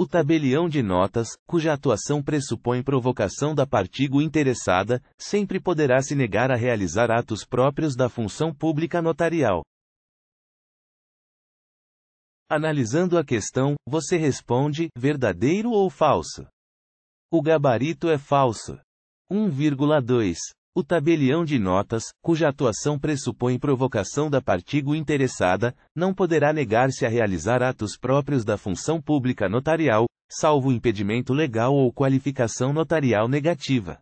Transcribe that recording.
O tabelião de notas, cuja atuação pressupõe provocação da partícula interessada, sempre poderá se negar a realizar atos próprios da função pública notarial. Analisando a questão, você responde: verdadeiro ou falso? O gabarito é falso. 1,2 o tabelião de notas, cuja atuação pressupõe provocação da partigo interessada, não poderá negar-se a realizar atos próprios da função pública notarial, salvo impedimento legal ou qualificação notarial negativa.